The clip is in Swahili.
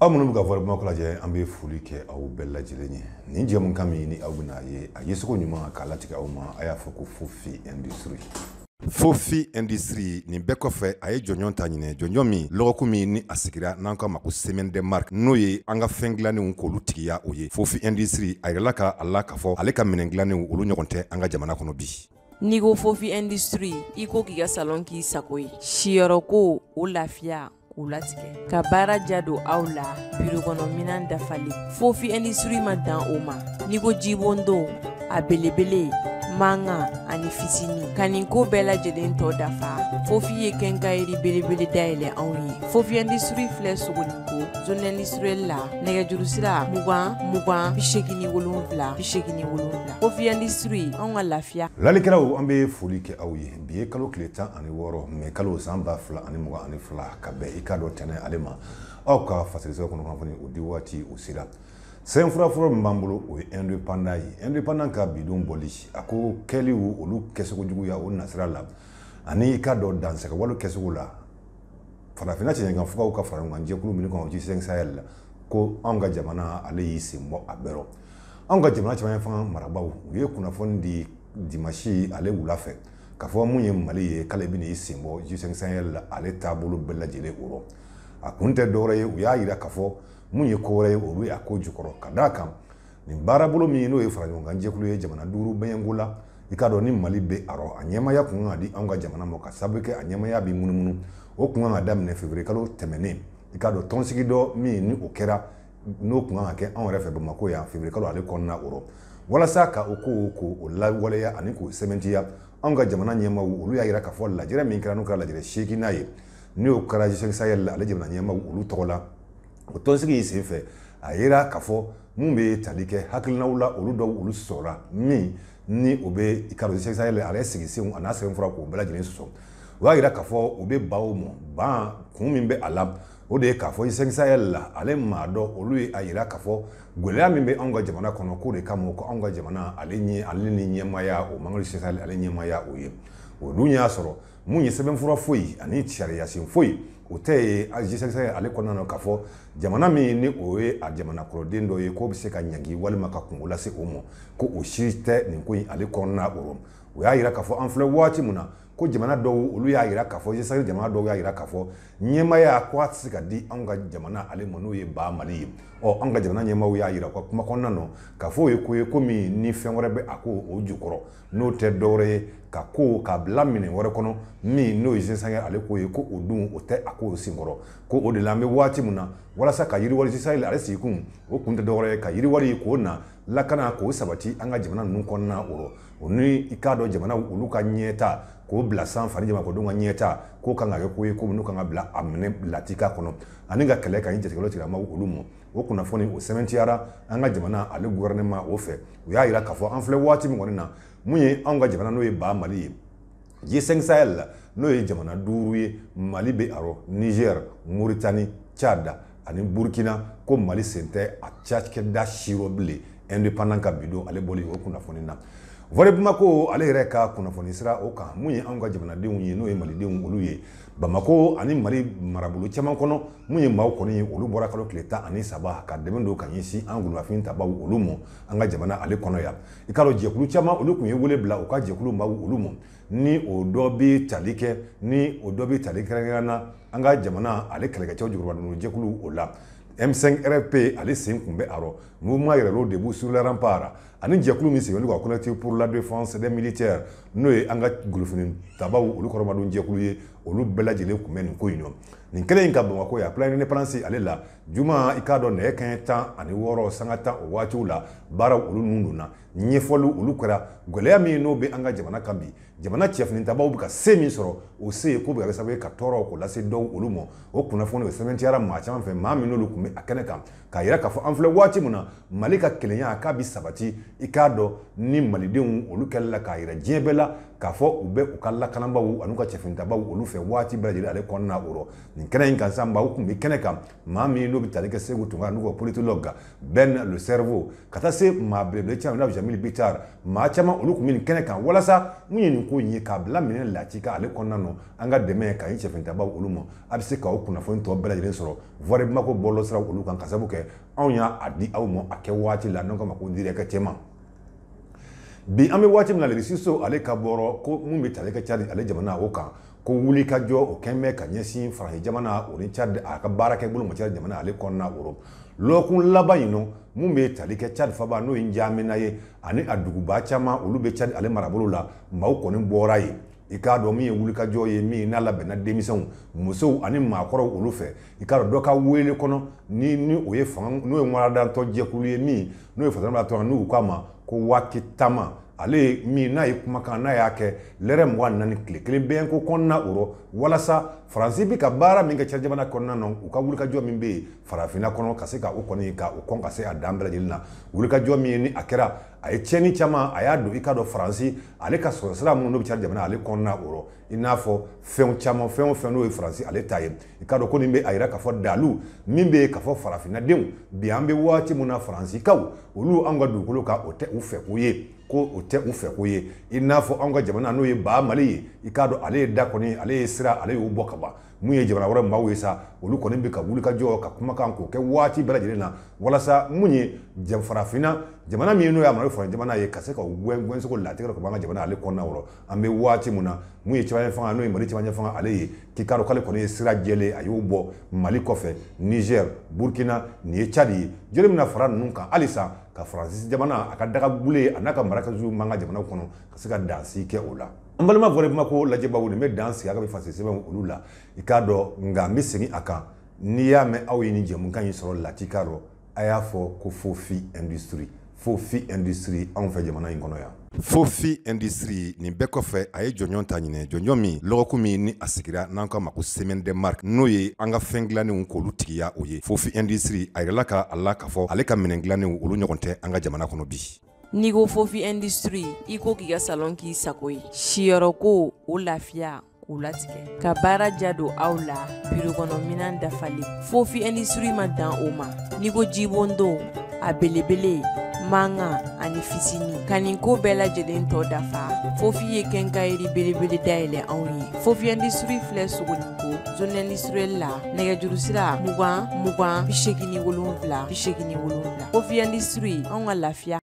aw minnu bɛ ka fɔlibɔn lajɛ an bɛ foli kɛ aw bɛɛ lajɛlen ye nin jɛmukan min ni aw bɛna ye a yecogo ɲuman k'a latigɛ aw ma a y'a fɔ ko fofi industrie fofi industrie nin bɛɛ kɔfɛ a ye jɔnjɔn ta ɲinɛ jɔnjɔn min lɔgɔkun min ni a sigira n'an k'a ma ko semaine de marque n'o ye an ka fɛn dilannenw k'olu tigiya o ye fofi industrie a yirala ka a la k'a fɔ ale ka minɛn dilannenw olu ɲɔgɔn tɛ an ka jamana kɔnɔ bi n'i ko fofi industrie i ko k'i ka salon k'i sago ye siyɔrɔko o lafiya k'u latigɛ ka baara ja don aw la birokɔnɔminan dafalen fo industrie ma dan o ma n'i ko jibondon a belebele man ka ani fitinin ka nin ko bɛɛ lajɛlen tɔ dafa fofin ye kɛnkayiri belebele dayɛlɛ anw ye fofiyɛndisiri filɛ sogoliko zonɛlisirɛli la nɛgɛjuru sira mugan mugan bisegini wolonfila bisegini wolonfila fofiyɛndisiri anw ka lafiya lalikɛlaw an bɛ foli kɛ aw ye bi ye kalo tile tan ani wɔɔrɔ mɛ kalo san ba fila ani mugan ani fila ka bɛn i ka dɔ tɛnɛ ale ma aw ka fasolisɛbɛ kɔnɔ kunnafoni o di waati o sera Sɛn furafura min b'an bolo o ye indépendant ye indépendant ka bidon bɔli a ko kɛliw olu kɛcogo o nasira la ani i ka dɔn dansɛgɛ wali kɛcogo la farafinna cɛɲankanfugaw ka fara ɲɔgɔn jɛkulu min kan o G5 Sahel la ko anw ka jamana ale y'i sen bɔ a bɛɛ rɔ anw ka jamana cɛmancɛ fanga marabaw u ye kunnafoni di dimanche ale wula fɛ k'a fɔ mun ye mali ye k'ale bɛna i sen bɔ G5 Sahel la ale taabolo bɛɛ lajɛlen o rɔ a kun tɛ dɔwɛrɛ ye u y'a yira k'a fɔ mun ye ko wɛrɛ ye o bɛ a ko jukɔrɔ ka d'a kan nin baarabolo min n'o ye fara jɛkulu ye jamana duuru bɛɲɛko la i k'a dɔn ni mali bɛ a rɔ a ɲɛmaya kun kan ka di anw ka jamana ma ka sabu kɛ a ɲɛmaya bɛ munumunu o kun kan ka daminɛ fevrier tɛmɛnen i k'a dɔn tɔnsigi dɔ min ni o kɛra n'o kun kan ka kɛ anw yɛrɛ fɛ bamakɔ yan fevrier kalo ale kɔnɔna o rɔ walasa ka o ko ko o lawaleya ani k'o sɛmɛntiya anw ka jamana ɲɛmaw olu y'a yira k'a fɔ lajɛrɛ min kɛra n'u kɛra lajɛrɛ seeginna ye n'o kɛra g sahɛl ale jamana ɲɛmaw olu tɔgɔ la o tɔnsigi in senfɛ a yera k'a fɔ mun bɛ tali kɛ hakilinaw la olu dɔw olu sɔrɔla min ni o bɛ ikarɔsi sɛgisayɛlɛ ale sigi senw a n'a sɛbɛn fura k'o bɛɛ lajɛlen sɔsɔ o y'a yira k'a fɔ o bɛ baw ma ban kun min bɛ a la o de ye k'a fɔ sɛgisayɛlɛ la ale maa dɔ olu ye a yira k'a fɔ gɛlɛya min bɛ anw ka jamana kɔnɔ k'o de kama ko anw ka jamana ale ɲɛ ale ni ɲɛmaaya o mangoro sɛgisayɛlɛ ale ɲɛmaaya o ye o dun y'a sɔrɔ mun ye sɛbɛnfura foyi ani sariya sen foyi o tɛ ye g5 ale kɔnɔna na k'a fɔ jamana min ni o ye a jamana kɔrɔden dɔ ye k'o bɛ se ka ɲangi walima ka kungo lase o ma ko o si tɛ nin ko in ale kɔnɔna o o y'a yira k'a fɔ an filɛ waati mun na ko jamana dɔw olu y'a yira k'a fɔ yesagiri jamana dɔw y'a yira k'a fɔ ɲɛmaaya ko a tɛ se ka di anw ka jamana ale ma n'o ye ba mali ye ɔ anw ka jamana ɲɛmaaw y'a yira u ka kuma kɔnɔna na k'a fɔ o ye ko ye ko min ni fɛn wɛrɛ bɛ a ko o jukɔrɔ n'o tɛ dɔwɛrɛ ye ka ko k'a bila minɛ wɛrɛ kɔnɔ min n'o ye yesagiri ale ko ye ko o dun o tɛ a ko senkɔrɔ ko o de la an bɛ waati min na walasa ka yiriwari yesagiri ale sigi kun o kun tɛ dɔwɛrɛ ye ka yiriwari k'o na lakana k'o sabati an ka jamana ninnu kɔnɔna o rɔ o ni i k'a dɔn jamana olu ka ɲɛta k'o bila san fani jamanakɔdenw k'o kan ka kɛ ko ye ko minnu kan ka bila a latika kɔnɔ ani ka ka ɲi jatigɛlaw tigɛ ma olu ma o kunnafoni o sɛbɛntiyara an jamana ale guwɛrɛnɛma o fɛ u y'a yira k'a fɔ an filɛ na mun ye jamana n'o ye ba mali ye g5 sahel la n'o ye jamana duuru ye mali bɛ arɔ niger moritani chada ani burkina ko mali sen tɛ a cakɛda si rɔ bilen indépendant ka bidon ale bɔli o kunnafoni na voile bamako ale yɛrɛ ka kunnafoni sira o kan mun ye anw ka jamanadenw ye n'o ye malidenw olu ye bamako ani mali marabolo caman kɔnɔ mun ye maaw kɔni ye olu bɔra kalo tile tan ani saba ka dɛmɛ don ka ɲɛsin an gololafin tabaw olu mɔ an ka jamana ale kɔnɔ yan i k'a dɔn jɛkulu caman olu tun ye wele bila u ka jɛkulu maaw olu mɔ ni o dɔ bɛ tali kɛ ni o dɔ bɛ tali kɛrɛnkɛrɛn an ka jamana ale kɛlɛkɛcɛw juguruba jɛkulu o la M5 RFP allez, c'est un mouvement debout sur les remparts ani jɛkulu min collectif pour la défense des militaires nous avons an ka golofini tabaw olu kɔrɔmadon olu bɛɛ lajɛlen kun bɛ nin ko in nɔ nin kelen in ka bamakɔ yan plan independance ale la juma i k'a dɔn nɛgɛ kanɲɛ tan ani wɔɔrɔ sanga tan o waatiw la baaraw olu nun donna ɲɛfɔliw olu kɛra gɛlɛya min n'o bɛ an ka jamana kan bi jamana cɛfinintabaw bɛ ka se min sɔrɔ o se ye ko bɛ ka kɛ sababu ye ka tɔɔrɔ k'o lase dɔw olu ma o kunnafoni o sɛbɛntiyara maa caman fɛ maa min n'olu tun bɛ a kɛnɛ kan k'a yira k'a fɔ an filɛ waati min na mali ka kelenya k'a bɛ sabati i k'a dɔn ni malidenw olu kɛlɛ la k'a yira diɲɛ bɛɛ la k'a fɔ u bɛ u ka lakanabaaw an'u ka cɛfinintabaw olu fɛ fɛ waati bɛɛ lajɛlen ale kɔnɔna o rɔ nin kɛnɛ in kan sa maa u kun bɛ kɛnɛ kan maa min n'o bɛ tali kɛ segu tun n'u ka politologue bɛn le cerveau ka taa se maa belebele caman i n'a fɔ jamil bitar maa caman olu kun bɛ nin kɛnɛ kan walasa mun ye nin ko in ye k'a bila minɛ lati ka ale kɔnɔna na an ka dɛmɛ ka ɲi cɛfɛntabaw olu ma a bɛ se k'aw kunnafoni tɔ bɛɛ lajɛlen sɔrɔ voire bamako bɔlɔsiraw olu kan ka sabu kɛ anw y'a di aw ma a kɛ waati la n'o kama ko bi an bɛ waati min na lirisiso ale ka bɔrɔ ko mun bɛ tali kɛ cari ale jamana o kan ko wuli ka jɔ o kɛn bɛ ka ɲɛsin faransi jamana o ni cadi a ka baarakɛ bolo ma cadi jamana ale kɔnɔna europe lɔkun laban in nɔ mun bɛ tali kɛ cadi faba n'o ye njamena ye ani a duguba caman olu bɛ cadi ale marabolo la maaw kɔni bɔra yen i k'a dɔn min ye wulikajɔ ye min n'a labɛnna denmisɛnw musow ani maakɔrɔw olu fɛ i k'a dɔn dɔ ka wele kɔnɔ ni ni o ye fanga n'o ye ŋaradantɔ jɛkulu ye min n'o ye fasadantɔ n'u k'a ma ko waati taama ale min n'a ye kumakan n'a y'a kɛ lɛrɛ mugan naani tile kelen bɛ ko kɔnɔna o rɔ walasa faransi bi ka baara min kɛ cari jamana kɔnɔna na u ka wulikajɔ min bɛ yen farafinna kɔnɔ ka se ka o kɔni ka o kɔn ka se a dan bɛɛ lajɛlen na wulikajɔ min ni a kɛra a ye tiɲɛni caman a y'a don i k'a dɔn faransi ale ka sɔrɔ sira minnu n'o bɛ cari jamana ale kɔnɔna o rɔ i n'a fɔ fɛn caman fɛn o fɛn n'o ye faransi ale ta ye i k'a dɔn ko nin bɛ a yira k'a fɔ dalu min bɛ yen k'a fɔ farafinnadenw bi an bɛ waati min na faransikaw olu anw ka dugukolo kan o tɛ u fɛ ko ye ko o tɛ u fɛ ko ye i n'a fɔ anw ka jamana n'o ye ba mali ye i k'a dɔn ale ye da kɔni ale ye sira ale y'o bɔ ka ban mun ye jamana wɛrɛ maaw ye sa olu kɔni bɛ ka wuli ka jɔ ka kumakan k'o kɛ waati bɛɛ na walasa mun ye farafinna jamana min n'o y'a mara fara jamana ye ka se ka wɛnsogo latigɛ ka b'an ka jamana ale kɔnɔna wɔrɔ an bɛ waati mun na mun ye cɛmancɛ fanga n'o ye mali cɛmancɛ fanga ale ye k'i k'a dɔn k'ale kɔni ye sira jɛlen a y'o bɔ mali kɔfɛ nizɛri burukina nin ye cadi ye joli bɛna fara ninnu kan halisa ka faransi jamana a ka dagabule a n'a ka marakaziw man ka jamana kɔnɔ ka se ka dansi kɛ o la an balima fana bɛ ko lajɛbaaw nin bɛ dan sigi a ka bɛ fasi sɛbɛn olu la i k'a dɔn nka n bɛ segin a kan n'i y'a mɛn aw ye nin jɛmukan in sɔrɔ lati k'a dɔn a y'a fɔ ko fofi industrie fofi industrie anw fɛ jamana in kɔnɔ yan. fofi industrie nin bɛɛ kɔfɛ a ye jɔnjɔn ta ɲinɛ jɔnjɔn min lɔgɔkun min ni a sigira n'an k'a ma ko semaine de marque n'o ye an ka fɛn dilannenw k'olu tigiya o ye fofi industrie a yirala ka a la k'a fɔ ale ka minɛn dilannenw olu ɲɔgɔn tɛ an ka jamana kɔnɔ bi. n'i ko fofi industrie i ko k'i ka salon k'i sago ye siyɔrɔko o lafiya k'u latigɛ ka baara ja don aw la birokɔnɔminan dafalen fofi industrie ma dan o ma n'i ko jibon don a belebele manga ani fitini ka nin ko bɛɛ lajɛlen tɔ dafa fofi ye kɛnkayiri belebele dayɛlɛ anw ye fofi industrie filɛ sogoninko zone industriel la nɛgɛjurusira mugan mugan bisegini wolonfila bisegini wolonfila fofi industrie anw ka lafiya